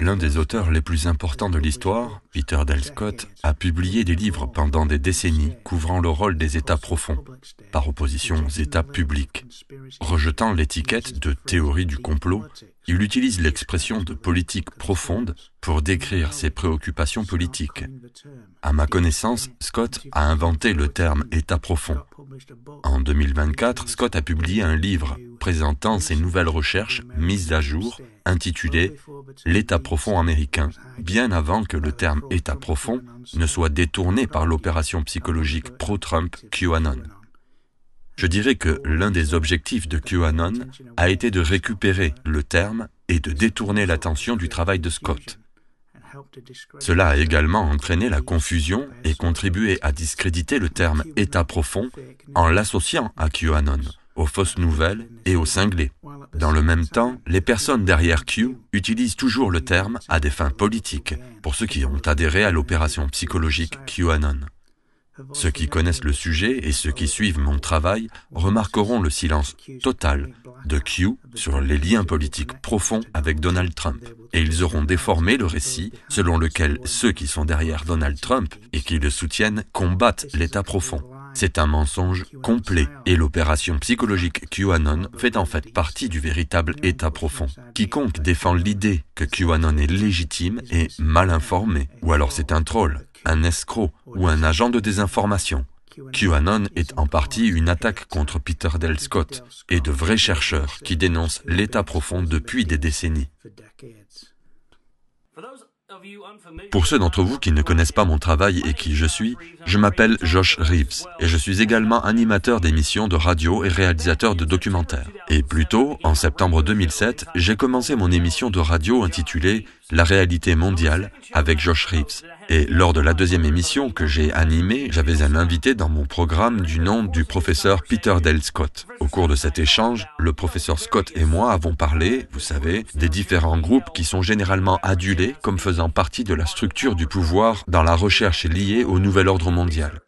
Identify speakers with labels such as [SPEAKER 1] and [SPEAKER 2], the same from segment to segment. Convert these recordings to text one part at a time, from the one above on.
[SPEAKER 1] L'un des auteurs les plus importants de l'histoire, Peter Del Scott, a publié des livres pendant des décennies couvrant le rôle des États profonds, par opposition aux États publics, rejetant l'étiquette de théorie du complot il utilise l'expression de politique profonde pour décrire ses préoccupations politiques. À ma connaissance, Scott a inventé le terme État profond. En 2024, Scott a publié un livre présentant ses nouvelles recherches mises à jour intitulé L'État profond américain, bien avant que le terme État profond ne soit détourné par l'opération psychologique pro-Trump QAnon. Je dirais que l'un des objectifs de QAnon a été de récupérer le terme et de détourner l'attention du travail de Scott. Cela a également entraîné la confusion et contribué à discréditer le terme État profond en l'associant à QAnon, aux fausses nouvelles et aux cinglés. Dans le même temps, les personnes derrière Q utilisent toujours le terme à des fins politiques pour ceux qui ont adhéré à l'opération psychologique QAnon. Ceux qui connaissent le sujet et ceux qui suivent mon travail remarqueront le silence total de Q sur les liens politiques profonds avec Donald Trump. Et ils auront déformé le récit selon lequel ceux qui sont derrière Donald Trump et qui le soutiennent combattent l'État profond. C'est un mensonge complet et l'opération psychologique QAnon fait en fait partie du véritable état profond. Quiconque défend l'idée que QAnon est légitime est mal informé, ou alors c'est un troll, un escroc ou un agent de désinformation. QAnon est en partie une attaque contre Peter Del Scott et de vrais chercheurs qui dénoncent l'état profond depuis des décennies. Pour ceux d'entre vous qui ne connaissent pas mon travail et qui je suis, je m'appelle Josh Reeves et je suis également animateur d'émissions de radio et réalisateur de documentaires. Et plus tôt, en septembre 2007, j'ai commencé mon émission de radio intitulée La réalité mondiale avec Josh Reeves et lors de la deuxième émission que j'ai animée, j'avais un invité dans mon programme du nom du professeur Peter Dale Scott. Au cours de cet échange, le professeur Scott et moi avons parlé, vous savez, des différents groupes qui sont généralement adulés comme faisant partie de la structure du pouvoir dans la recherche liée au nouvel ordre mondial.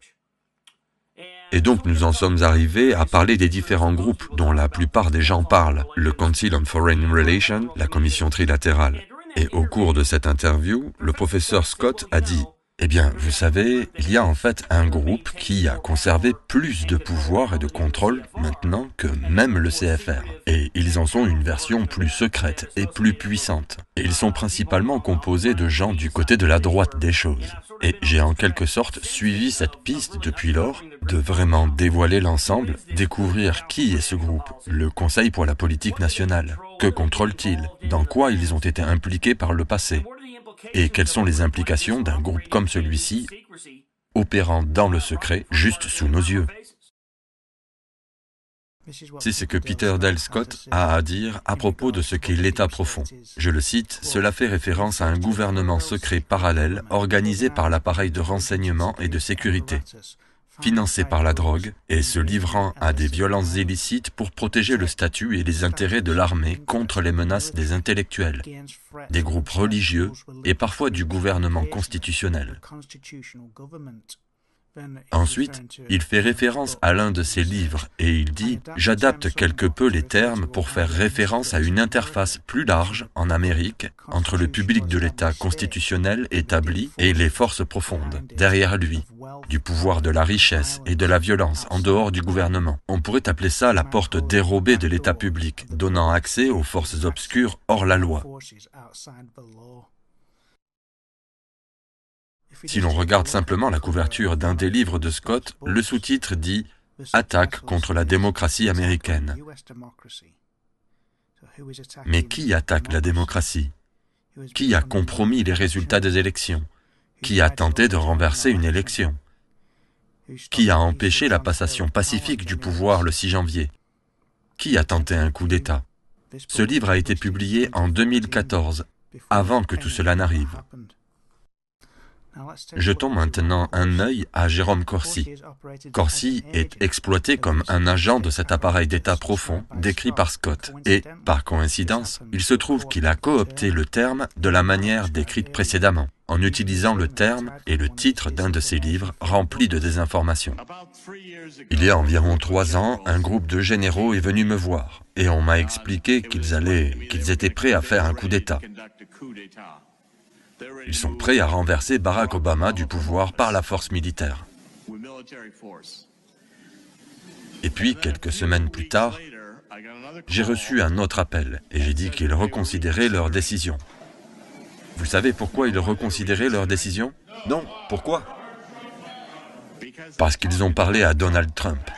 [SPEAKER 1] Et donc nous en sommes arrivés à parler des différents groupes dont la plupart des gens parlent, le Council on Foreign Relations, la Commission trilatérale. Et au cours de cette interview, le professeur Scott a dit eh bien, vous savez, il y a en fait un groupe qui a conservé plus de pouvoir et de contrôle maintenant que même le CFR. Et ils en sont une version plus secrète et plus puissante. Et ils sont principalement composés de gens du côté de la droite des choses. Et j'ai en quelque sorte suivi cette piste depuis lors, de vraiment dévoiler l'ensemble, découvrir qui est ce groupe, le Conseil pour la politique nationale. Que contrôlent-ils Dans quoi ils ont été impliqués par le passé Et quelles sont les implications d'un groupe comme celui-ci opérant dans le secret juste sous nos yeux c'est ce que Peter Dale Scott a à dire à propos de ce qu'est l'État profond. Je le cite, Cela fait référence à un gouvernement secret parallèle organisé par l'appareil de renseignement et de sécurité financés par la drogue, et se livrant à des violences illicites pour protéger le statut et les intérêts de l'armée contre les menaces des intellectuels, des groupes religieux et parfois du gouvernement constitutionnel. Ensuite, il fait référence à l'un de ses livres et il dit ⁇ J'adapte quelque peu les termes pour faire référence à une interface plus large en Amérique entre le public de l'État constitutionnel établi et les forces profondes derrière lui, du pouvoir de la richesse et de la violence en dehors du gouvernement. On pourrait appeler ça la porte dérobée de l'État public, donnant accès aux forces obscures hors la loi. ⁇ si l'on regarde simplement la couverture d'un des livres de Scott, le sous-titre dit Attaque contre la démocratie américaine. Mais qui attaque la démocratie Qui a compromis les résultats des élections Qui a tenté de renverser une élection Qui a empêché la passation pacifique du pouvoir le 6 janvier Qui a tenté un coup d'État Ce livre a été publié en 2014, avant que tout cela n'arrive. Jetons maintenant un œil à Jérôme Corsi. Corsi est exploité comme un agent de cet appareil d'État profond décrit par Scott, et, par coïncidence, il se trouve qu'il a coopté le terme de la manière décrite précédemment, en utilisant le terme et le titre d'un de ses livres rempli de désinformation. Il y a environ trois ans, un groupe de généraux est venu me voir, et on m'a expliqué qu'ils allaient, qu'ils étaient prêts à faire un coup d'État. Ils sont prêts à renverser Barack Obama du pouvoir par la force militaire. Et puis, quelques semaines plus tard, j'ai reçu un autre appel et j'ai dit qu'ils reconsidéraient leur décision. Vous savez pourquoi ils reconsidéraient leur décision Non, pourquoi Parce qu'ils ont parlé à Donald Trump.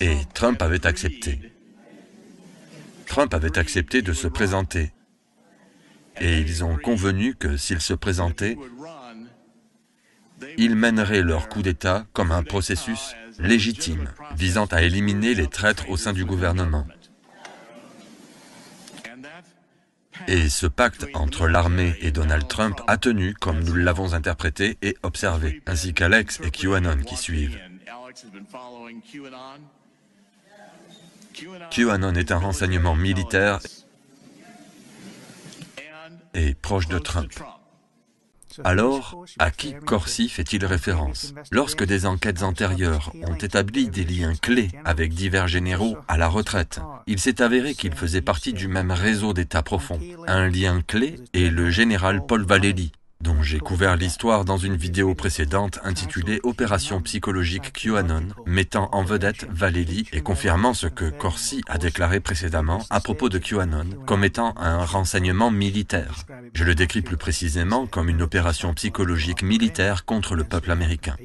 [SPEAKER 1] Et Trump avait accepté. Trump avait accepté de se présenter. Et ils ont convenu que s'ils se présentaient, ils mèneraient leur coup d'État comme un processus légitime visant à éliminer les traîtres au sein du gouvernement. Et ce pacte entre l'armée et Donald Trump a tenu comme nous l'avons interprété et observé, ainsi qu'Alex et QAnon qui suivent. QAnon est un renseignement militaire et proche de Trump. Alors, à qui Corsi fait-il référence Lorsque des enquêtes antérieures ont établi des liens clés avec divers généraux à la retraite, il s'est avéré qu'il faisait partie du même réseau d'État profond. Un lien clé est le général Paul Valéry, dont j'ai couvert l'histoire dans une vidéo précédente intitulée Opération psychologique QAnon, mettant en vedette Valélie et confirmant ce que Corsi a déclaré précédemment à propos de QAnon comme étant un renseignement militaire. Je le décris plus précisément comme une opération psychologique militaire contre le peuple américain.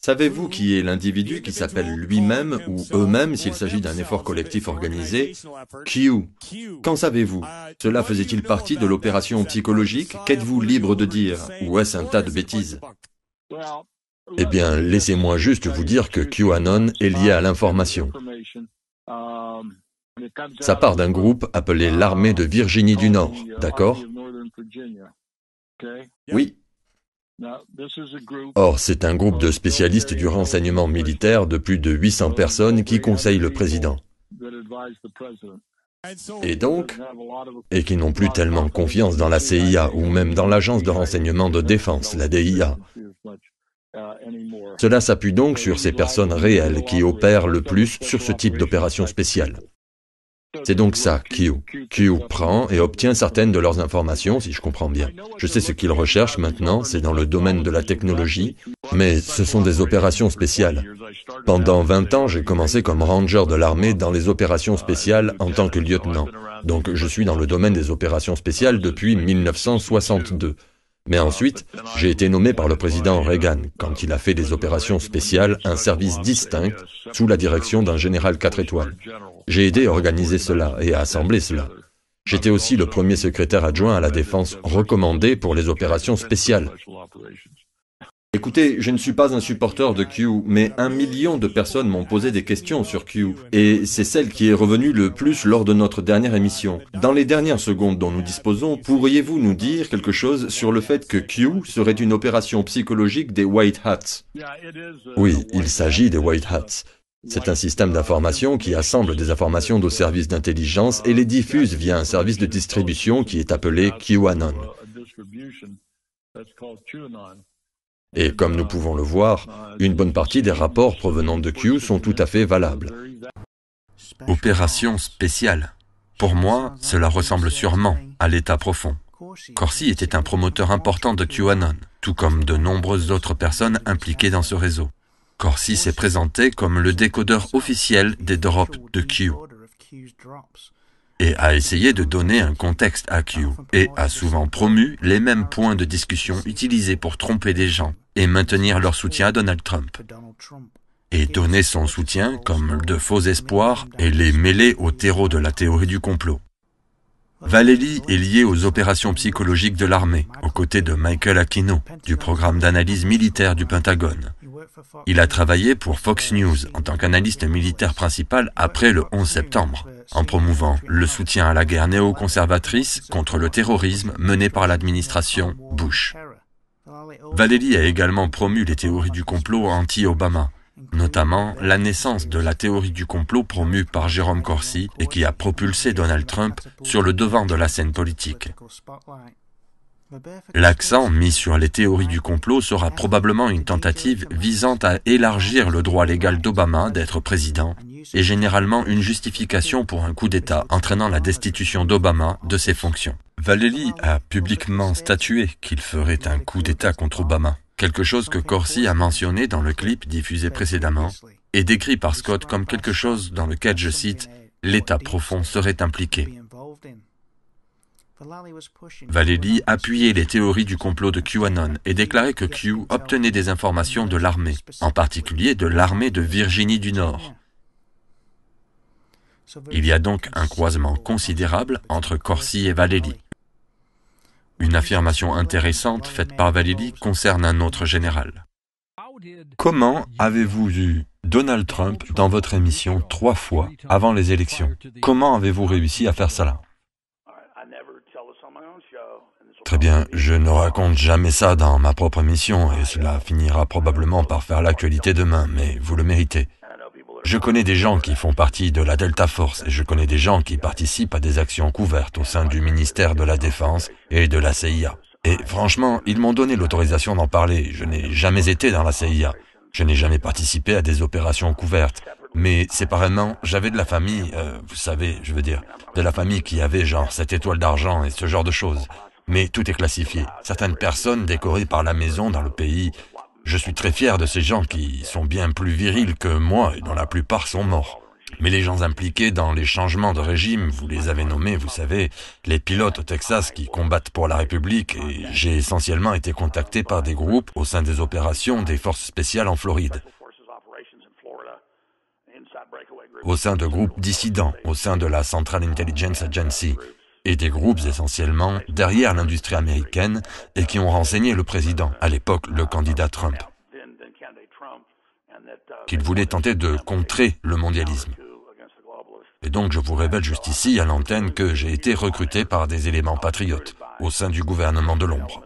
[SPEAKER 1] Savez-vous qui est l'individu qui s'appelle lui-même ou eux-mêmes s'il s'agit d'un effort collectif organisé Q. Qu'en savez-vous Cela faisait-il partie de l'opération psychologique Qu'êtes-vous libre de dire Ou est-ce un tas de bêtises Eh bien, laissez-moi juste vous dire que QAnon est lié à l'information. Ça part d'un groupe appelé l'armée de Virginie du Nord, d'accord Oui, Or, c'est un groupe de spécialistes du renseignement militaire de plus de 800 personnes qui conseillent le président. Et donc, et qui n'ont plus tellement confiance dans la CIA ou même dans l'agence de renseignement de défense, la DIA. Cela s'appuie donc sur ces personnes réelles qui opèrent le plus sur ce type d'opération spéciale. C'est donc ça, Q. Q prend et obtient certaines de leurs informations, si je comprends bien. Je sais ce qu'ils recherchent maintenant, c'est dans le domaine de la technologie, mais ce sont des opérations spéciales. Pendant 20 ans, j'ai commencé comme ranger de l'armée dans les opérations spéciales en tant que lieutenant. Donc je suis dans le domaine des opérations spéciales depuis 1962. Mais ensuite, j'ai été nommé par le président Reagan quand il a fait des opérations spéciales un service distinct sous la direction d'un général quatre étoiles. J'ai aidé à organiser cela et à assembler cela. J'étais aussi le premier secrétaire adjoint à la défense recommandé pour les opérations spéciales. Écoutez, je ne suis pas un supporter de Q, mais un million de personnes m'ont posé des questions sur Q, et c'est celle qui est revenue le plus lors de notre dernière émission. Dans les dernières secondes dont nous disposons, pourriez-vous nous dire quelque chose sur le fait que Q serait une opération psychologique des White Hats Oui, il s'agit des White Hats. C'est un système d'information qui assemble des informations de services d'intelligence et les diffuse via un service de distribution qui est appelé QAnon. Et comme nous pouvons le voir, une bonne partie des rapports provenant de Q sont tout à fait valables. Opération spéciale. Pour moi, cela ressemble sûrement à l'état profond. Corsi était un promoteur important de QAnon, tout comme de nombreuses autres personnes impliquées dans ce réseau. Corsi s'est présenté comme le décodeur officiel des drops de Q et a essayé de donner un contexte à Q et a souvent promu les mêmes points de discussion utilisés pour tromper des gens et maintenir leur soutien à Donald Trump et donner son soutien comme de faux espoirs et les mêler au terreau de la théorie du complot. Valéry est lié aux opérations psychologiques de l'armée, aux côtés de Michael Aquino, du programme d'analyse militaire du Pentagone. Il a travaillé pour Fox News en tant qu'analyste militaire principal après le 11 septembre en promouvant le soutien à la guerre néoconservatrice contre le terrorisme menée par l'administration Bush. Valérie a également promu les théories du complot anti-Obama, notamment la naissance de la théorie du complot promue par Jérôme Corsi et qui a propulsé Donald Trump sur le devant de la scène politique. L'accent mis sur les théories du complot sera probablement une tentative visant à élargir le droit légal d'Obama d'être président et généralement une justification pour un coup d'État entraînant la destitution d'Obama de ses fonctions. Valéry a publiquement statué qu'il ferait un coup d'État contre Obama, quelque chose que Corsi a mentionné dans le clip diffusé précédemment et décrit par Scott comme quelque chose dans lequel, je cite, l'État profond serait impliqué. Valéry appuyait les théories du complot de QAnon et déclarait que Q obtenait des informations de l'armée, en particulier de l'armée de Virginie du Nord. Il y a donc un croisement considérable entre Corsi et Valéry. Une affirmation intéressante faite par Valéry concerne un autre général. Comment avez-vous eu Donald Trump dans votre émission trois fois avant les élections Comment avez-vous réussi à faire cela Très bien, je ne raconte jamais ça dans ma propre mission et cela finira probablement par faire l'actualité demain, mais vous le méritez. Je connais des gens qui font partie de la Delta Force et je connais des gens qui participent à des actions couvertes au sein du ministère de la Défense et de la CIA. Et franchement, ils m'ont donné l'autorisation d'en parler. Je n'ai jamais été dans la CIA. Je n'ai jamais participé à des opérations couvertes. Mais séparément, j'avais de la famille, euh, vous savez, je veux dire, de la famille qui avait genre cette étoile d'argent et ce genre de choses. Mais tout est classifié. Certaines personnes décorées par la maison dans le pays. Je suis très fier de ces gens qui sont bien plus virils que moi et dont la plupart sont morts. Mais les gens impliqués dans les changements de régime, vous les avez nommés, vous savez, les pilotes au Texas qui combattent pour la République, et j'ai essentiellement été contacté par des groupes au sein des opérations des forces spéciales en Floride au sein de groupes dissidents, au sein de la Central Intelligence Agency, et des groupes essentiellement derrière l'industrie américaine et qui ont renseigné le président, à l'époque le candidat Trump, qu'il voulait tenter de contrer le mondialisme. Et donc je vous révèle juste ici à l'antenne que j'ai été recruté par des éléments patriotes au sein du gouvernement de l'ombre.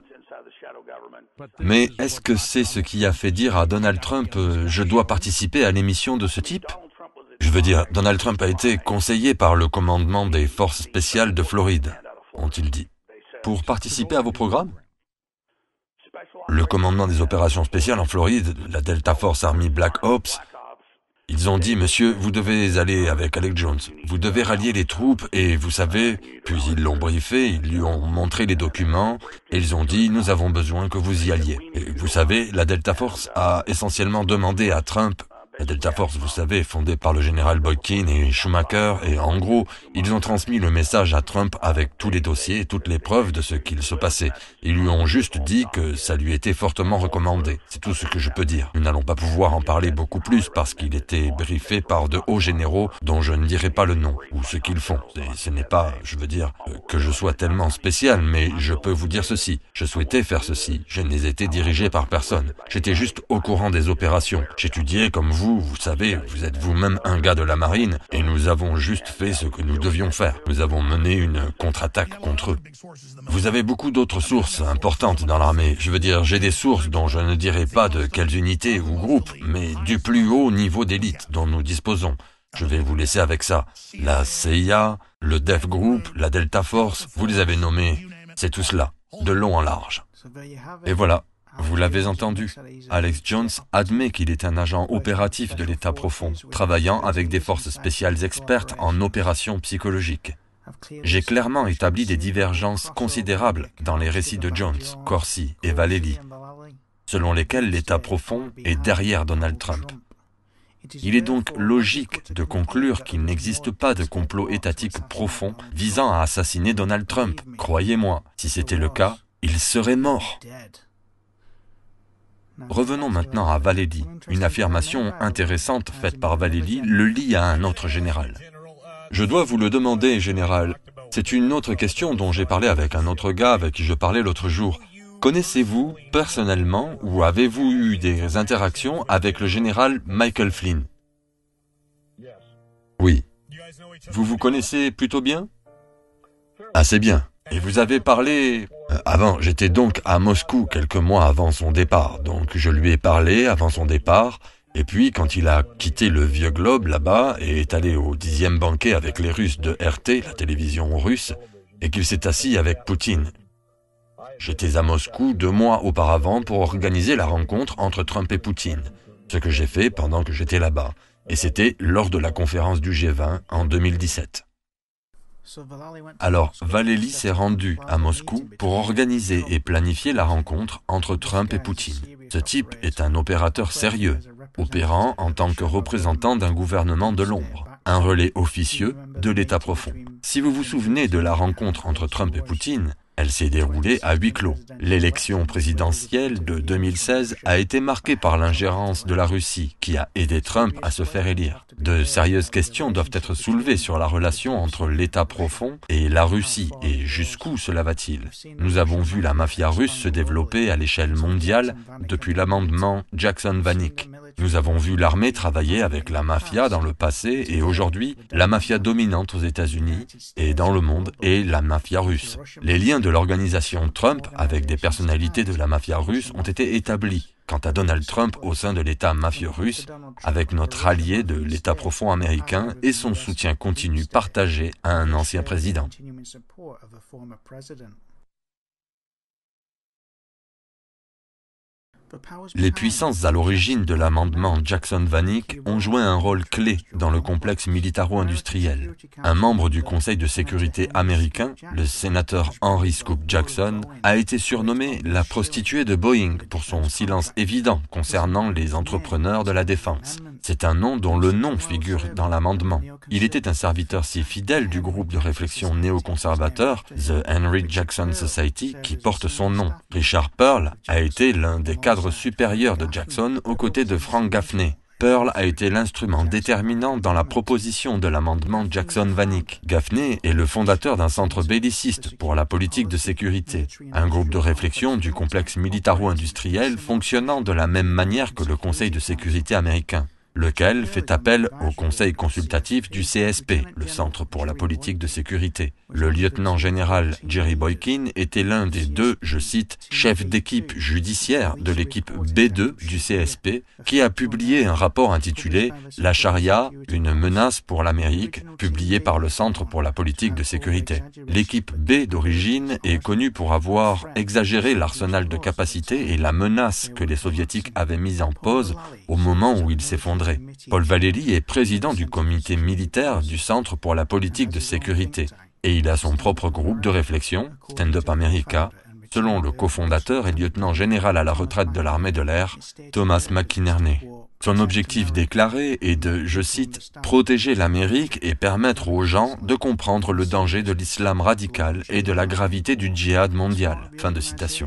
[SPEAKER 1] Mais est-ce que c'est ce qui a fait dire à Donald Trump euh, ⁇ Je dois participer à l'émission de ce type ?⁇ je veux dire, Donald Trump a été conseillé par le commandement des forces spéciales de Floride, ont-ils dit, pour participer à vos programmes Le commandement des opérations spéciales en Floride, la Delta Force Army Black Ops, ils ont dit, monsieur, vous devez aller avec Alec Jones, vous devez rallier les troupes et vous savez, puis ils l'ont briefé, ils lui ont montré les documents et ils ont dit, nous avons besoin que vous y alliez. Et vous savez, la Delta Force a essentiellement demandé à Trump la Delta Force, vous savez, est fondée par le général Boykin et Schumacher, et en gros, ils ont transmis le message à Trump avec tous les dossiers et toutes les preuves de ce qu'il se passait. Ils lui ont juste dit que ça lui était fortement recommandé. C'est tout ce que je peux dire. Nous n'allons pas pouvoir en parler beaucoup plus parce qu'il était briefé par de hauts généraux dont je ne dirai pas le nom ou ce qu'ils font. ce n'est pas, je veux dire, euh, que je sois tellement spécial, mais je peux vous dire ceci. Je souhaitais faire ceci. Je n'ai été dirigé par personne. J'étais juste au courant des opérations. J'étudiais comme vous, vous savez, vous êtes vous-même un gars de la marine et nous avons juste fait ce que nous devions faire. Nous avons mené une contre-attaque contre eux. Vous avez beaucoup d'autres sources importantes dans l'armée. Je veux dire, j'ai des sources dont je ne dirai pas de quelles unités ou groupes, mais du plus haut niveau d'élite dont nous disposons. Je vais vous laisser avec ça. La CIA, le DEF Group, la Delta Force, vous les avez nommés. C'est tout cela, de long en large. Et voilà, vous l'avez entendu. Alex Jones admet qu'il est un agent opératif de l'État profond, travaillant avec des forces spéciales expertes en opérations psychologiques. J'ai clairement établi des divergences considérables dans les récits de Jones, Corsi et Valelli, selon lesquels l'État profond est derrière Donald Trump. Il est donc logique de conclure qu'il n'existe pas de complot étatique profond visant à assassiner Donald Trump. Croyez-moi, si c'était le cas, il serait mort. Revenons maintenant à Valélie, une affirmation intéressante faite par Valélie le lie à un autre général. Je dois vous le demander, général. C'est une autre question dont j'ai parlé avec un autre gars avec qui je parlais l'autre jour. Connaissez-vous personnellement ou avez-vous eu des interactions avec le général Michael Flynn Oui. Vous vous connaissez plutôt bien Assez bien. Et vous avez parlé... Euh, avant, j'étais donc à Moscou quelques mois avant son départ, donc je lui ai parlé avant son départ, et puis, quand il a quitté le vieux globe là-bas et est allé au dixième banquet avec les Russes de RT, la télévision russe, et qu'il s'est assis avec Poutine. J'étais à Moscou deux mois auparavant pour organiser la rencontre entre Trump et Poutine, ce que j'ai fait pendant que j'étais là-bas, et c'était lors de la conférence du G20 en 2017. Alors, Valély s'est rendu à Moscou pour organiser et planifier la rencontre entre Trump et Poutine. Ce type est un opérateur sérieux, opérant en tant que représentant d'un gouvernement de l'ombre, un relais officieux de l'État profond. Si vous vous souvenez de la rencontre entre Trump et Poutine, elle s'est déroulée à huis clos. L'élection présidentielle de 2016 a été marquée par l'ingérence de la Russie, qui a aidé Trump à se faire élire. De sérieuses questions doivent être soulevées sur la relation entre l'État profond et la Russie, et jusqu'où cela va-t-il Nous avons vu la mafia russe se développer à l'échelle mondiale depuis l'amendement Jackson-Vanik. Nous avons vu l'armée travailler avec la mafia dans le passé et aujourd'hui, la mafia dominante aux États-Unis et dans le monde est la mafia russe. Les liens de l'organisation Trump avec des personnalités de la mafia russe ont été établis. Quant à Donald Trump au sein de l'État mafieux russe, avec notre allié de l'État profond américain et son soutien continu partagé à un ancien président. Les puissances à l'origine de l'amendement Jackson-Vanik ont joué un rôle clé dans le complexe militaro-industriel. Un membre du Conseil de sécurité américain, le sénateur Henry Scoop Jackson, a été surnommé la prostituée de Boeing pour son silence évident concernant les entrepreneurs de la défense. C'est un nom dont le nom figure dans l'amendement. Il était un serviteur si fidèle du groupe de réflexion néoconservateur, The Henry Jackson Society, qui porte son nom. Richard Pearl a été l'un des cadres supérieurs de Jackson aux côtés de Frank Gaffney. Pearl a été l'instrument déterminant dans la proposition de l'amendement Jackson-Vanik. Gaffney est le fondateur d'un centre belliciste pour la politique de sécurité, un groupe de réflexion du complexe militaro-industriel fonctionnant de la même manière que le Conseil de sécurité américain lequel fait appel au Conseil consultatif du CSP, le Centre pour la politique de sécurité. Le lieutenant général Jerry Boykin était l'un des deux, je cite, chefs d'équipe judiciaire de l'équipe B2 du CSP, qui a publié un rapport intitulé La charia, une menace pour l'Amérique, publié par le Centre pour la politique de sécurité. L'équipe B d'origine est connue pour avoir exagéré l'arsenal de capacités et la menace que les soviétiques avaient mise en pause au moment où ils s'effondraient. Paul Valéry est président du comité militaire du Centre pour la politique de sécurité et il a son propre groupe de réflexion, Stand Up America, selon le cofondateur et lieutenant général à la retraite de l'armée de l'air, Thomas McInerney. Son objectif déclaré est de, je cite, protéger l'Amérique et permettre aux gens de comprendre le danger de l'islam radical et de la gravité du djihad mondial. Fin de citation.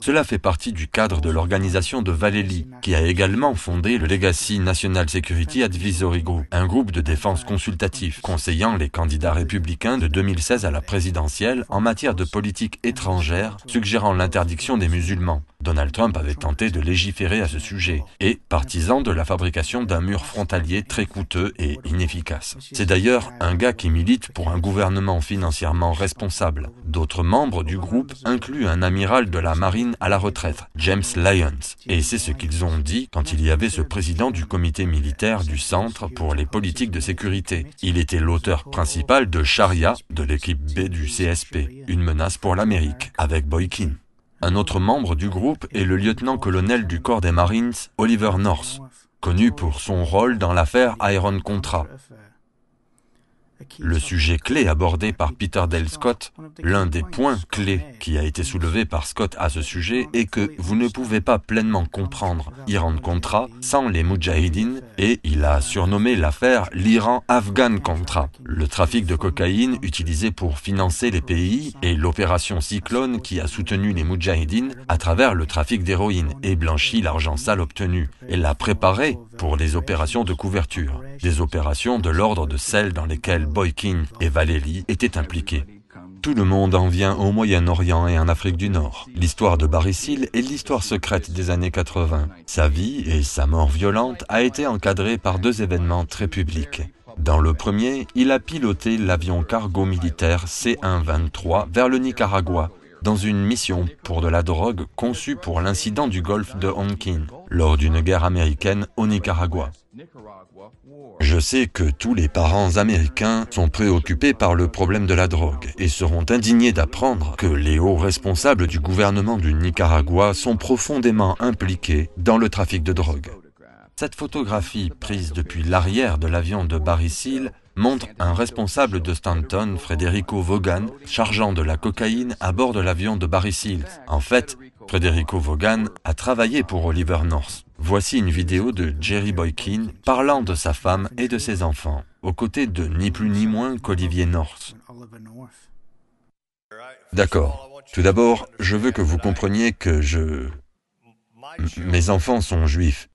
[SPEAKER 1] Cela fait partie du cadre de l'organisation de Valélie, qui a également fondé le Legacy National Security Advisory Group, un groupe de défense consultatif conseillant les candidats républicains de 2016 à la présidentielle en matière de politique étrangère, suggérant l'interdiction des musulmans. Donald Trump avait tenté de légiférer à ce sujet et partisan de la fabrication d'un mur frontalier très coûteux et inefficace. C'est d'ailleurs un gars qui milite pour un gouvernement financièrement responsable. D'autres membres du groupe incluent un amiral de la marine à la retraite, James Lyons. Et c'est ce qu'ils ont dit quand il y avait ce président du comité militaire du Centre pour les politiques de sécurité. Il était l'auteur principal de Sharia de l'équipe B du CSP, une menace pour l'Amérique, avec Boykin. Un autre membre du groupe est le lieutenant-colonel du corps des Marines, Oliver North, connu pour son rôle dans l'affaire Iron Contra le sujet clé abordé par Peter Dale Scott, l'un des points clés qui a été soulevé par Scott à ce sujet est que vous ne pouvez pas pleinement comprendre Iran Contra sans les Mujahideen et il a surnommé l'affaire l'Iran Afghan Contra, le trafic de cocaïne utilisé pour financer les pays et l'opération Cyclone qui a soutenu les Mujahideen à travers le trafic d'héroïne et blanchi l'argent sale obtenu et l'a préparé pour les opérations de couverture, des opérations de l'ordre de celles dans lesquelles Boykin et Valéry étaient impliqués. Tout le monde en vient au Moyen-Orient et en Afrique du Nord. L'histoire de Baricil est l'histoire secrète des années 80. Sa vie et sa mort violente a été encadrée par deux événements très publics. Dans le premier, il a piloté l'avion cargo militaire C-123 vers le Nicaragua dans une mission pour de la drogue conçue pour l'incident du golfe de Honkin lors d'une guerre américaine au Nicaragua. Je sais que tous les parents américains sont préoccupés par le problème de la drogue et seront indignés d'apprendre que les hauts responsables du gouvernement du Nicaragua sont profondément impliqués dans le trafic de drogue. Cette photographie prise depuis l'arrière de l'avion de Baricil montre un responsable de Stanton, Federico Vaughan, chargeant de la cocaïne à bord de l'avion de Barry Seals. En fait, Federico Vaughan a travaillé pour Oliver North. Voici une vidéo de Jerry Boykin parlant de sa femme et de ses enfants, aux côtés de ni plus ni moins qu'Olivier North. D'accord. Tout d'abord, je veux que vous compreniez que je... mes enfants sont juifs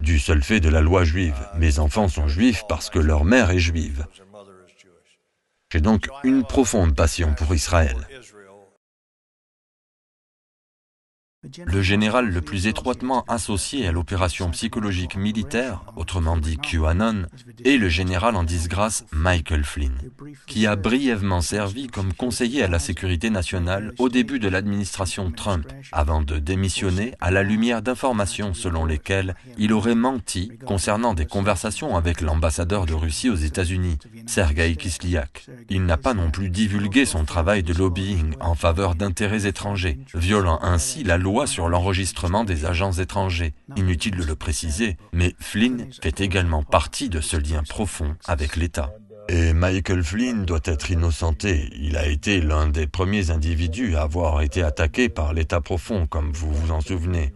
[SPEAKER 1] du seul fait de la loi juive. Mes enfants sont juifs parce que leur mère est juive. J'ai donc une profonde passion pour Israël le général le plus étroitement associé à l'opération psychologique militaire, autrement dit QAnon, est le général en disgrâce Michael Flynn, qui a brièvement servi comme conseiller à la sécurité nationale au début de l'administration Trump, avant de démissionner à la lumière d'informations selon lesquelles il aurait menti concernant des conversations avec l'ambassadeur de Russie aux États-Unis, Sergei Kislyak. Il n'a pas non plus divulgué son travail de lobbying en faveur d'intérêts étrangers, violant ainsi la loi sur l'enregistrement des agents étrangers. Inutile de le préciser, mais Flynn fait également partie de ce lien profond avec l'État. Et Michael Flynn doit être innocenté. Il a été l'un des premiers individus à avoir été attaqué par l'État profond, comme vous vous en souvenez.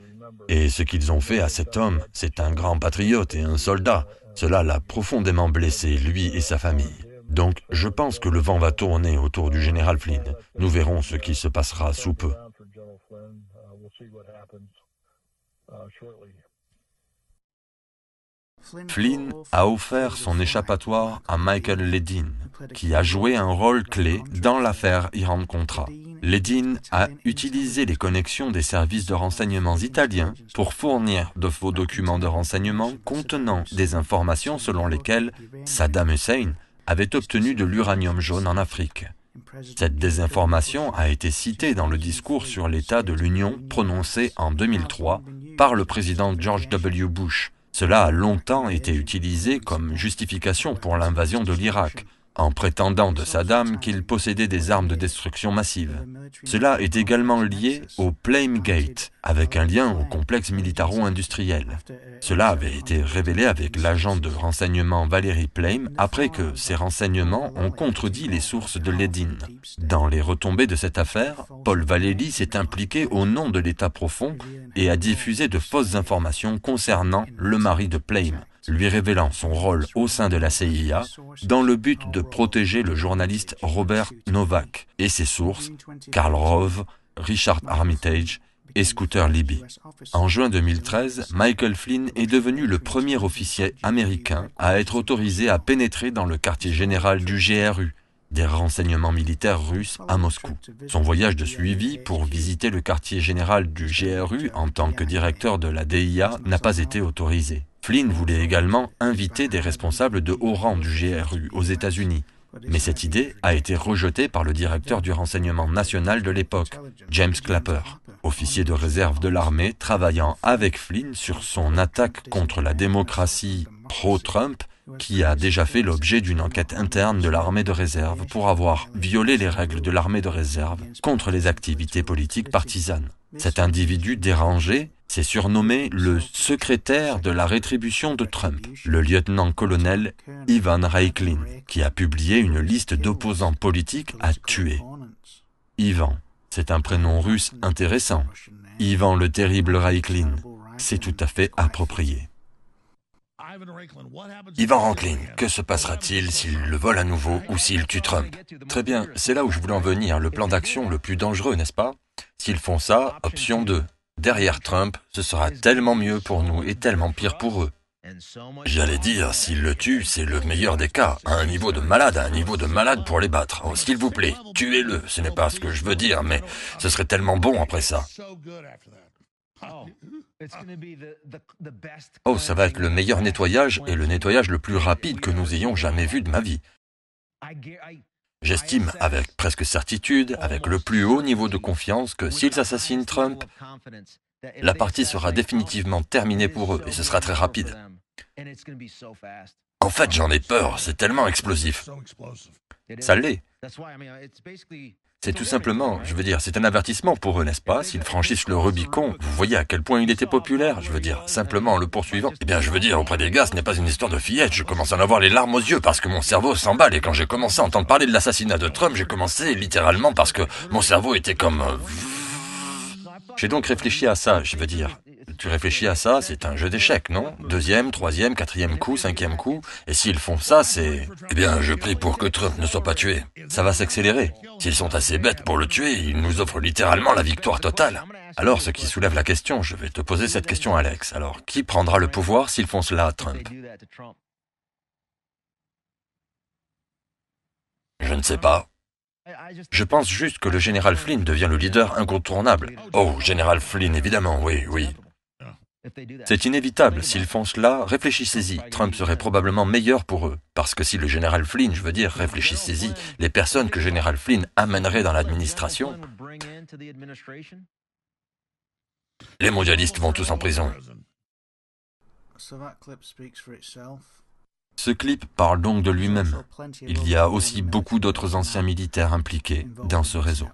[SPEAKER 1] Et ce qu'ils ont fait à cet homme, c'est un grand patriote et un soldat. Cela l'a profondément blessé, lui et sa famille. Donc je pense que le vent va tourner autour du général Flynn. Nous verrons ce qui se passera sous peu. Uh, Flynn a offert son échappatoire à Michael Ledin, qui a joué un rôle clé dans l'affaire Iran-Contra. Ledin a utilisé les connexions des services de renseignements italiens pour fournir de faux documents de renseignement contenant des informations selon lesquelles Saddam Hussein avait obtenu de l'uranium jaune en Afrique. Cette désinformation a été citée dans le discours sur l'état de l'Union prononcé en 2003 par le président George W. Bush. Cela a longtemps été utilisé comme justification pour l'invasion de l'Irak, en prétendant de Saddam qu'il possédait des armes de destruction massive. Cela est également lié au Gate, avec un lien au complexe militaro-industriel. Cela avait été révélé avec l'agent de renseignement Valérie Plame après que ces renseignements ont contredit les sources de Ledin. Dans les retombées de cette affaire, Paul Valéry s'est impliqué au nom de l'État profond et a diffusé de fausses informations concernant le mari de Plame, lui révélant son rôle au sein de la CIA dans le but de protéger le journaliste Robert Novak et ses sources, Karl Rove, Richard Armitage et Scooter Libby. En juin 2013, Michael Flynn est devenu le premier officier américain à être autorisé à pénétrer dans le quartier général du GRU, des renseignements militaires russes à Moscou. Son voyage de suivi pour visiter le quartier général du GRU en tant que directeur de la DIA n'a pas été autorisé. Flynn voulait également inviter des responsables de haut rang du GRU aux États-Unis, mais cette idée a été rejetée par le directeur du renseignement national de l'époque, James Clapper, officier de réserve de l'armée travaillant avec Flynn sur son attaque contre la démocratie pro-Trump qui a déjà fait l'objet d'une enquête interne de l'armée de réserve pour avoir violé les règles de l'armée de réserve contre les activités politiques partisanes. Cet individu dérangé s'est surnommé le secrétaire de la rétribution de Trump, le lieutenant-colonel Ivan Raiklin, qui a publié une liste d'opposants politiques à tuer. Ivan, c'est un prénom russe intéressant. Ivan le terrible Raiklin, c'est tout à fait approprié. Ivan Ranklin, que se passera-t-il s'il le vole à nouveau ou s'il tue Trump Très bien, c'est là où je voulais en venir, le plan d'action le plus dangereux, n'est-ce pas S'ils font ça, option 2. Derrière Trump, ce sera tellement mieux pour nous et tellement pire pour eux. J'allais dire, s'ils le tuent, c'est le meilleur des cas, à un niveau de malade, à un niveau de malade pour les battre. Oh, s'il vous plaît, tuez-le, ce n'est pas ce que je veux dire, mais ce serait tellement bon après ça. Oh. oh, ça va être le meilleur nettoyage et le nettoyage le plus rapide que nous ayons jamais vu de ma vie. J'estime avec presque certitude, avec le plus haut niveau de confiance, que s'ils assassinent Trump, la partie sera définitivement terminée pour eux et ce sera très rapide. En fait, j'en ai peur, c'est tellement explosif. Ça l'est. C'est tout simplement, je veux dire, c'est un avertissement pour eux, n'est-ce pas S'ils franchissent le Rubicon, vous voyez à quel point il était populaire, je veux dire, simplement en le poursuivant. Eh bien, je veux dire, auprès des gars, ce n'est pas une histoire de fillette, je commence à en avoir les larmes aux yeux parce que mon cerveau s'emballe et quand j'ai commencé à entendre parler de l'assassinat de Trump, j'ai commencé littéralement parce que mon cerveau était comme... J'ai donc réfléchi à ça, je veux dire. Tu réfléchis à ça, c'est un jeu d'échecs, non Deuxième, troisième, quatrième coup, cinquième coup. Et s'ils font ça, c'est... Eh bien, je prie pour que Trump ne soit pas tué. Ça va s'accélérer. S'ils sont assez bêtes pour le tuer, ils nous offrent littéralement la victoire totale. Alors, ce qui soulève la question, je vais te poser cette question, Alex. Alors, qui prendra le pouvoir s'ils font cela à Trump Je ne sais pas. Je pense juste que le général Flynn devient le leader incontournable. Oh, général Flynn, évidemment, oui, oui. C'est inévitable, s'ils font cela, réfléchissez-y. Trump serait probablement meilleur pour eux. Parce que si le général Flynn, je veux dire, réfléchissez-y, les personnes que général Flynn amènerait dans l'administration, les mondialistes vont tous en prison. Ce clip parle donc de lui-même. Il y a aussi beaucoup d'autres anciens militaires impliqués dans ce réseau.